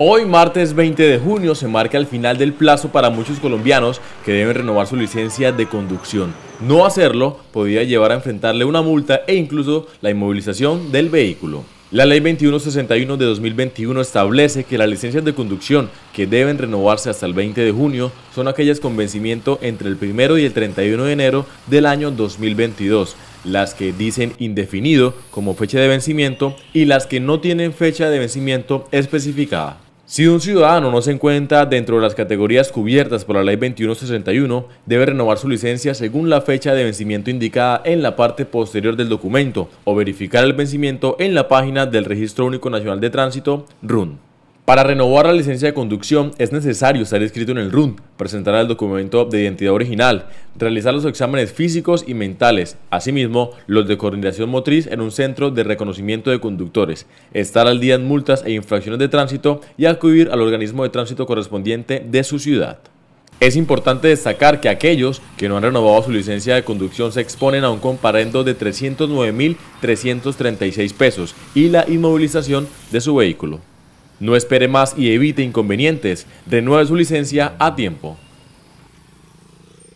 Hoy, martes 20 de junio, se marca el final del plazo para muchos colombianos que deben renovar su licencia de conducción. No hacerlo podría llevar a enfrentarle una multa e incluso la inmovilización del vehículo. La Ley 2161 de 2021 establece que las licencias de conducción que deben renovarse hasta el 20 de junio son aquellas con vencimiento entre el 1 y el 31 de enero del año 2022, las que dicen indefinido como fecha de vencimiento y las que no tienen fecha de vencimiento especificada. Si un ciudadano no se encuentra dentro de las categorías cubiertas por la Ley 2161, debe renovar su licencia según la fecha de vencimiento indicada en la parte posterior del documento o verificar el vencimiento en la página del Registro Único Nacional de Tránsito, RUN. Para renovar la licencia de conducción es necesario estar inscrito en el RUN, presentar el documento de identidad original, realizar los exámenes físicos y mentales, asimismo los de coordinación motriz en un centro de reconocimiento de conductores, estar al día en multas e infracciones de tránsito y acudir al organismo de tránsito correspondiente de su ciudad. Es importante destacar que aquellos que no han renovado su licencia de conducción se exponen a un comparendo de 309.336 pesos y la inmovilización de su vehículo. No espere más y evite inconvenientes. Renueve su licencia a tiempo.